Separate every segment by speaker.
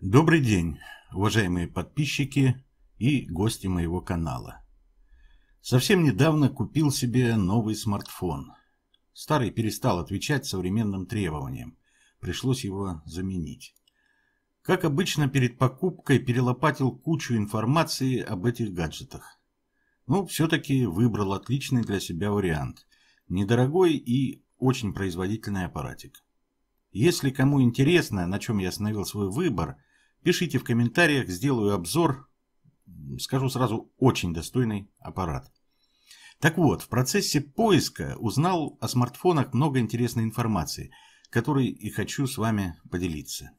Speaker 1: Добрый день, уважаемые подписчики и гости моего канала. Совсем недавно купил себе новый смартфон. Старый перестал отвечать современным требованиям. Пришлось его заменить. Как обычно, перед покупкой перелопатил кучу информации об этих гаджетах. Но ну, все-таки выбрал отличный для себя вариант. Недорогой и очень производительный аппаратик. Если кому интересно, на чем я остановил свой выбор – Пишите в комментариях, сделаю обзор. Скажу сразу, очень достойный аппарат. Так вот, в процессе поиска узнал о смартфонах много интересной информации, которой и хочу с вами поделиться.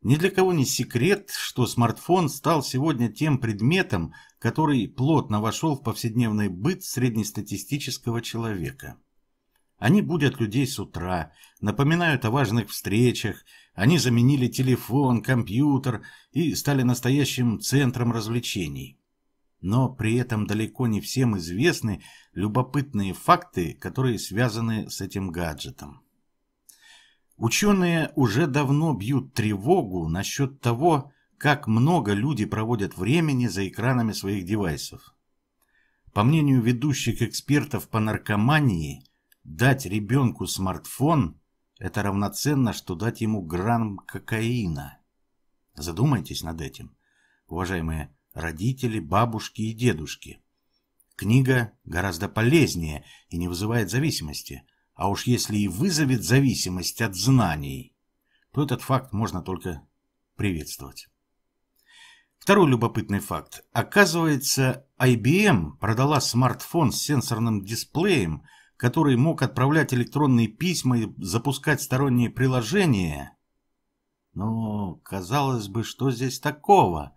Speaker 1: Ни для кого не секрет, что смартфон стал сегодня тем предметом, который плотно вошел в повседневный быт среднестатистического человека – они будят людей с утра, напоминают о важных встречах, они заменили телефон, компьютер и стали настоящим центром развлечений. Но при этом далеко не всем известны любопытные факты, которые связаны с этим гаджетом. Ученые уже давно бьют тревогу насчет того, как много люди проводят времени за экранами своих девайсов. По мнению ведущих экспертов по наркомании, Дать ребенку смартфон – это равноценно, что дать ему грамм кокаина. Задумайтесь над этим, уважаемые родители, бабушки и дедушки. Книга гораздо полезнее и не вызывает зависимости, а уж если и вызовет зависимость от знаний, то этот факт можно только приветствовать. Второй любопытный факт. Оказывается, IBM продала смартфон с сенсорным дисплеем – который мог отправлять электронные письма и запускать сторонние приложения. но казалось бы, что здесь такого?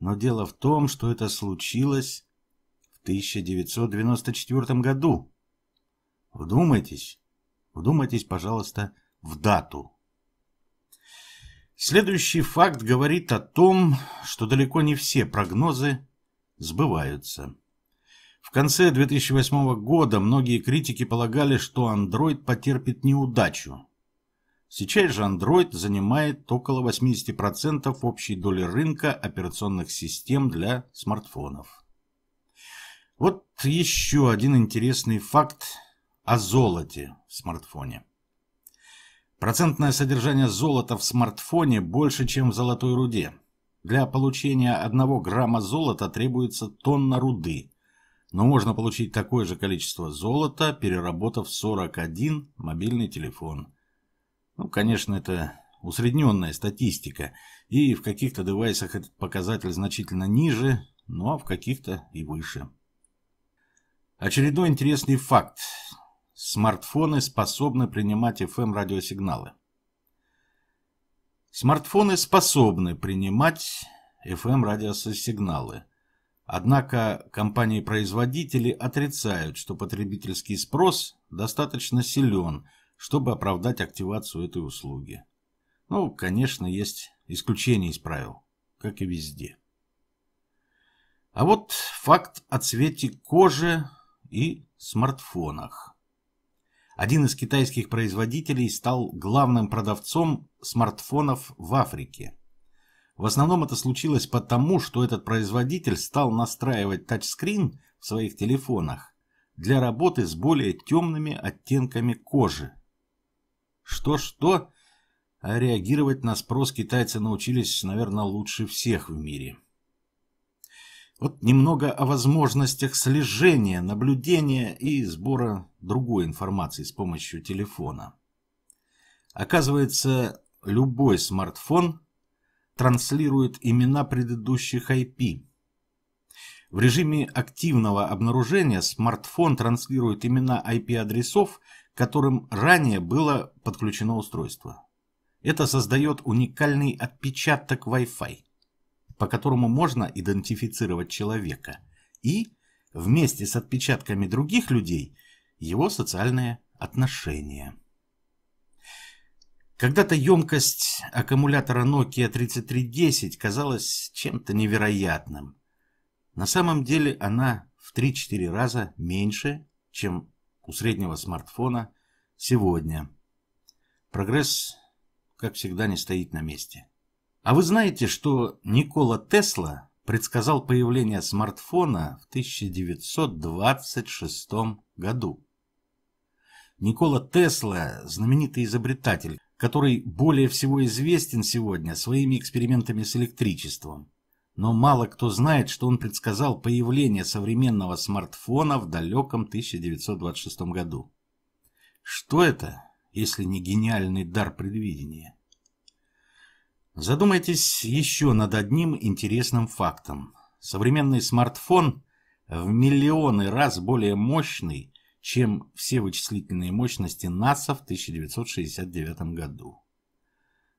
Speaker 1: Но дело в том, что это случилось в 1994 году. Вдумайтесь, вдумайтесь, пожалуйста, в дату. Следующий факт говорит о том, что далеко не все прогнозы сбываются. В конце 2008 года многие критики полагали, что Android потерпит неудачу. Сейчас же Android занимает около 80% общей доли рынка операционных систем для смартфонов. Вот еще один интересный факт о золоте в смартфоне. Процентное содержание золота в смартфоне больше, чем в золотой руде. Для получения 1 грамма золота требуется тонна руды – но можно получить такое же количество золота, переработав 41 мобильный телефон. Ну, конечно, это усредненная статистика, и в каких-то девайсах этот показатель значительно ниже, ну а в каких-то и выше. Очередной интересный факт. Смартфоны способны принимать FM-радиосигналы. Эм Смартфоны способны принимать FM-радиосигналы. Однако компании-производители отрицают, что потребительский спрос достаточно силен, чтобы оправдать активацию этой услуги. Ну, конечно, есть исключения из правил, как и везде. А вот факт о цвете кожи и смартфонах. Один из китайских производителей стал главным продавцом смартфонов в Африке. В основном это случилось потому, что этот производитель стал настраивать тачскрин в своих телефонах для работы с более темными оттенками кожи. Что-что, а реагировать на спрос китайцы научились, наверное, лучше всех в мире. Вот немного о возможностях слежения, наблюдения и сбора другой информации с помощью телефона. Оказывается, любой смартфон транслирует имена предыдущих IP. В режиме активного обнаружения смартфон транслирует имена IP-адресов, к которым ранее было подключено устройство. Это создает уникальный отпечаток Wi-Fi, по которому можно идентифицировать человека и, вместе с отпечатками других людей, его социальные отношения. Когда-то емкость аккумулятора Nokia 3310 казалась чем-то невероятным. На самом деле она в 3-4 раза меньше, чем у среднего смартфона сегодня. Прогресс, как всегда, не стоит на месте. А вы знаете, что Никола Тесла предсказал появление смартфона в 1926 году? Никола Тесла, знаменитый изобретатель, который более всего известен сегодня своими экспериментами с электричеством. Но мало кто знает, что он предсказал появление современного смартфона в далеком 1926 году. Что это, если не гениальный дар предвидения? Задумайтесь еще над одним интересным фактом. Современный смартфон в миллионы раз более мощный чем все вычислительные мощности НАСА в 1969 году.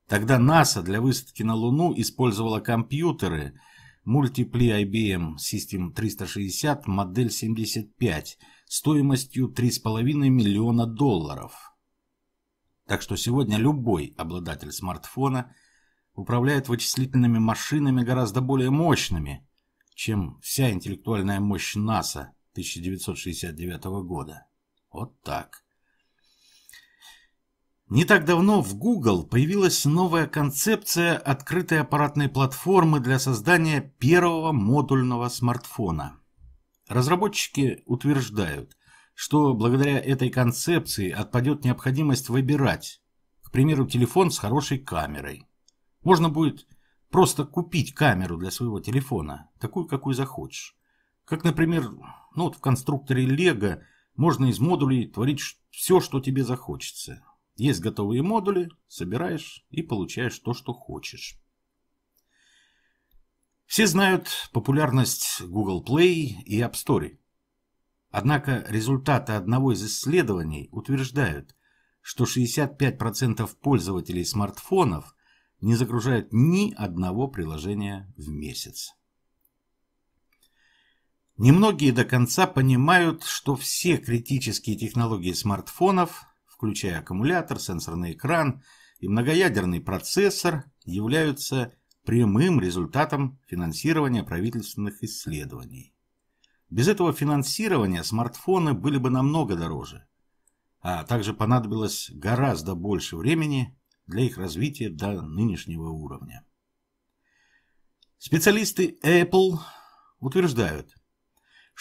Speaker 1: Тогда НАСА для высадки на Луну использовала компьютеры Multipli IBM System 360 модель 75 стоимостью 3,5 миллиона долларов. Так что сегодня любой обладатель смартфона управляет вычислительными машинами гораздо более мощными, чем вся интеллектуальная мощь НАСА – 1969 года. Вот так. Не так давно в Google появилась новая концепция открытой аппаратной платформы для создания первого модульного смартфона. Разработчики утверждают, что благодаря этой концепции отпадет необходимость выбирать, к примеру, телефон с хорошей камерой. Можно будет просто купить камеру для своего телефона, такую, какую захочешь. Как, например, ну вот в конструкторе Лего можно из модулей творить все, что тебе захочется. Есть готовые модули, собираешь и получаешь то, что хочешь. Все знают популярность Google Play и App Store. Однако результаты одного из исследований утверждают, что 65% пользователей смартфонов не загружают ни одного приложения в месяц. Немногие до конца понимают, что все критические технологии смартфонов, включая аккумулятор, сенсорный экран и многоядерный процессор, являются прямым результатом финансирования правительственных исследований. Без этого финансирования смартфоны были бы намного дороже, а также понадобилось гораздо больше времени для их развития до нынешнего уровня. Специалисты Apple утверждают,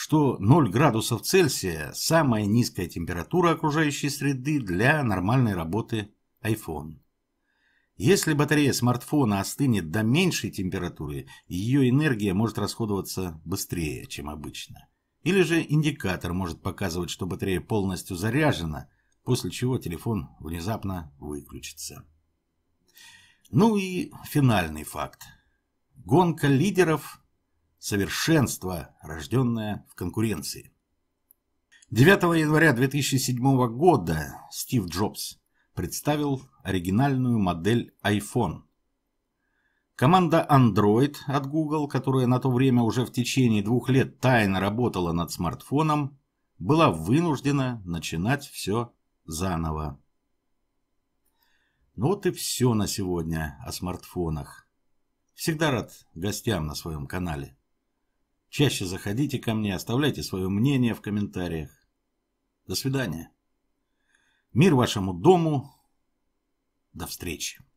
Speaker 1: что 0 градусов Цельсия – самая низкая температура окружающей среды для нормальной работы iPhone. Если батарея смартфона остынет до меньшей температуры, ее энергия может расходоваться быстрее, чем обычно. Или же индикатор может показывать, что батарея полностью заряжена, после чего телефон внезапно выключится. Ну и финальный факт. Гонка лидеров совершенство, рожденное в конкуренции. 9 января 2007 года Стив Джобс представил оригинальную модель iPhone. Команда Android от Google, которая на то время уже в течение двух лет тайно работала над смартфоном, была вынуждена начинать все заново. Ну вот и все на сегодня о смартфонах. Всегда рад гостям на своем канале. Чаще заходите ко мне, оставляйте свое мнение в комментариях. До свидания. Мир вашему дому. До встречи.